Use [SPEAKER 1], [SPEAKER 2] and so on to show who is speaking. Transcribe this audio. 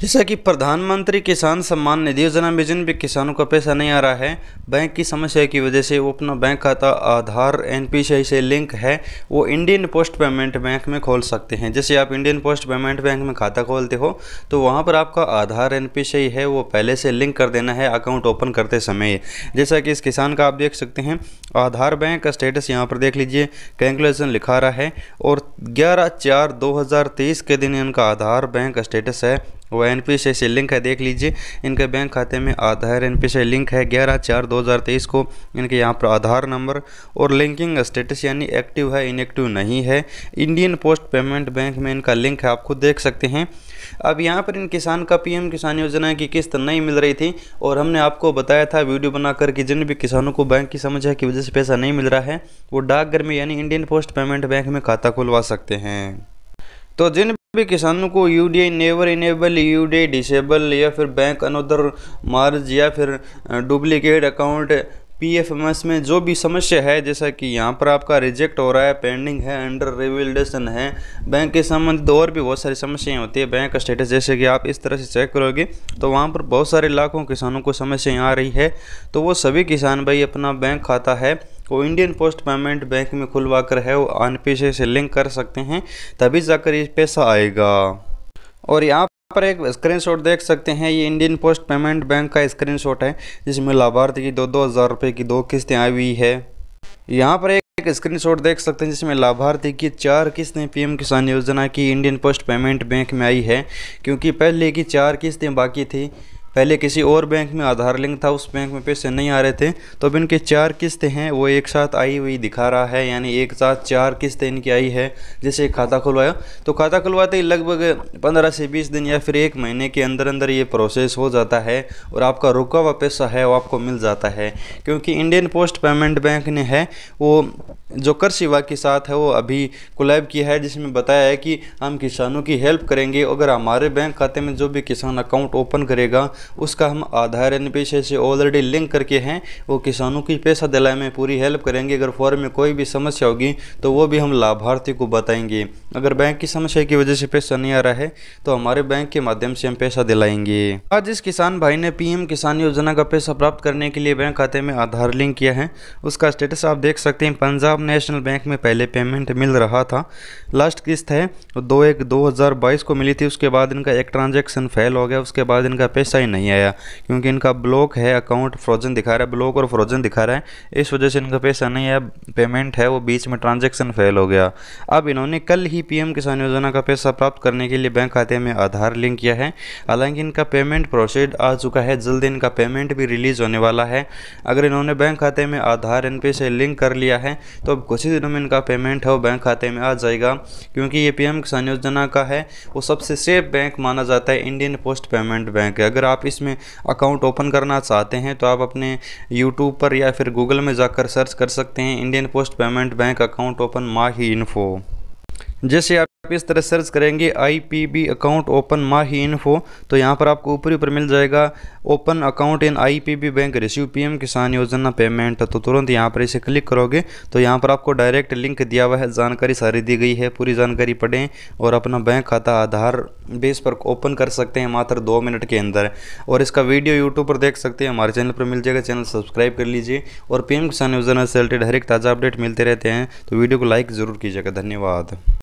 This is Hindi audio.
[SPEAKER 1] जैसा कि प्रधानमंत्री किसान सम्मान निधि योजना में जिन भी किसानों का पैसा नहीं आ रहा है बैंक की समस्या की वजह से वो अपना बैंक खाता आधार एन से लिंक है वो इंडियन पोस्ट पेमेंट बैंक में खोल सकते हैं जैसे आप इंडियन पोस्ट पेमेंट बैंक में खाता खोलते हो तो वहाँ पर आपका आधार एन है वो पहले से लिंक कर देना है अकाउंट ओपन करते समय जैसा कि इस किसान का आप देख सकते हैं आधार बैंक का स्टेटस यहाँ पर देख लीजिए कैलकुलेशन लिखा रहा है और ग्यारह चार दो के दिन इनका आधार बैंक स्टेटस है वो एन पी से, लिंक है देख लीजिए इनके बैंक खाते में आधार एन पी से लिंक है ग्यारह चार दो हज़ार तेईस को इनके यहाँ पर आधार नंबर और लिंकिंग स्टेटस यानी एक्टिव है इनएक्टिव नहीं है इंडियन पोस्ट पेमेंट बैंक में इनका लिंक है आप खुद देख सकते हैं अब यहाँ पर इन किसान का पीएम किसान योजना की किस्त नहीं मिल रही थी और हमने आपको बताया था वीडियो बनाकर कि जिन भी किसानों को बैंक की समझ है की वजह से पैसा नहीं मिल रहा है वो डाकघर में यानी इंडियन पोस्ट पेमेंट बैंक में खाता खुलवा सकते हैं तो जिन भी किसानों को U D I never enable U D I disable या फिर बैंक अनोदर मार्ज या फिर duplicate account P F M S में जो भी समस्या है जैसा कि यहाँ पर आपका रिजेक्ट हो रहा है पेंडिंग है अंडर रिविल्डेशन है बैंक के संबंधित और भी बहुत सारी समस्याएं होती है बैंक का स्टेटस जैसे कि आप इस तरह से चेक करोगे तो वहाँ पर बहुत सारे लाखों किसानों को समस्याएं आ रही है तो वो सभी किसान भाई अपना बैंक खाता है वो इंडियन पोस्ट पेमेंट बैंक में खुलवा कर है वो आन पैसे से लिंक कर सकते हैं तभी जाकर ये पैसा आएगा और यहाँ पर एक स्क्रीनशॉट देख सकते हैं ये इंडियन पोस्ट पेमेंट बैंक का स्क्रीनशॉट है जिसमें लाभार्थी की दो दो हज़ार रुपये की दो किस्तें आई हुई है यहाँ पर एक एक स्क्रीनशॉट देख सकते हैं जिसमें लाभार्थी की चार किस्तें पीएम किसान योजना की इंडियन पोस्ट पेमेंट बैंक में आई है क्योंकि पहले की चार किस्तें बाकी थी पहले किसी और बैंक में आधार लिंक था उस बैंक में पैसे नहीं आ रहे थे तो अब इनके चार किस्तें हैं वो एक साथ आई हुई दिखा रहा है यानी एक साथ चार किस्तें इनकी आई है जैसे खाता खुलवाया तो खाता खुलवाते ही लगभग पंद्रह से बीस दिन या फिर एक महीने के अंदर अंदर ये प्रोसेस हो जाता है और आपका रुका हुआ पैसा है वो आपको मिल जाता है क्योंकि इंडियन पोस्ट पेमेंट बैंक ने है वो जो कर शिवा के साथ है वो अभी कोलैब किया है जिसमें बताया है कि हम किसानों की हेल्प करेंगे अगर हमारे बैंक खाते में जो भी किसान अकाउंट ओपन करेगा उसका हम आधार एन पी से ऑलरेडी लिंक करके हैं वो किसानों की पैसा दिलाए में पूरी हेल्प करेंगे अगर फॉर्म में कोई भी समस्या होगी तो वो भी हम लाभार्थी को बताएंगे अगर बैंक की समस्या की वजह से पैसा नहीं आ रहा है तो हमारे बैंक के माध्यम से हम पैसा दिलाएंगे आज इस किसान भाई ने पीएम किसान योजना का पैसा प्राप्त करने के लिए बैंक खाते में आधार लिंक किया है उसका स्टेटस आप देख सकते हैं पंजाब नेशनल बैंक में पहले पेमेंट मिल रहा था लास्ट किस्त है दो एक दो को मिली थी उसके बाद इनका एक ट्रांजेक्शन फेल हो गया उसके बाद इनका पैसा ही नहीं नहीं आया क्योंकि इनका ब्लॉक है अकाउंट फ्रोजन दिखा रहा है ब्लॉक और फ्रोजन दिखा रहा है इस वजह से इनका पैसा नहीं आया पेमेंट है वो बीच में ट्रांजेक्शन फेल हो गया अब इन्होंने कल ही पीएम किसान योजना का पैसा प्राप्त करने के लिए बैंक खाते में आधार लिंक किया है हालांकि इनका पेमेंट प्रोसेड आ चुका है जल्द इनका पेमेंट भी रिलीज़ होने वाला है अगर इन्होंने बैंक खाते में आधार एन से लिंक कर लिया है तो अब कुछ ही दिनों में इनका पेमेंट है वो बैंक खाते में आ जाएगा क्योंकि ये पीएम किसान योजना का है वो सबसे सेफ बैंक माना जाता है इंडियन पोस्ट पेमेंट बैंक अगर आप आप इसमें अकाउंट ओपन करना चाहते हैं तो आप अपने यूट्यूब पर या फिर गूगल में जाकर सर्च कर सकते हैं Indian post payment bank account open माही इन्फो जैसे आप आप इस तरह सर्च करेंगे I P B account open माही इन्फो तो यहाँ पर आपको ऊपर ऊपर मिल जाएगा open account in I P B bank receive P M Kisan Yojana payment तो तुरंत यहाँ पर इसे क्लिक करोगे तो यहाँ पर आपको डायरेक्ट लिंक दिया हुआ है जानकारी सारी दी गई है पूरी जानकारी पढ़ें और अपना बैंक खाता आधार बेस पर ओपन कर सकते हैं मात्र दो मिनट के अंदर और इसका वीडियो यूट्यूब पर देख सकते हैं हमारे चैनल पर मिल जाएगा चैनल सब्सक्राइब कर लीजिए और पी एम किसान योजना से रिलेटेड हर एक ताज़ा अपडेट मिलते रहते हैं तो वीडियो को लाइक ज़रूर कीजिएगा धन्यवाद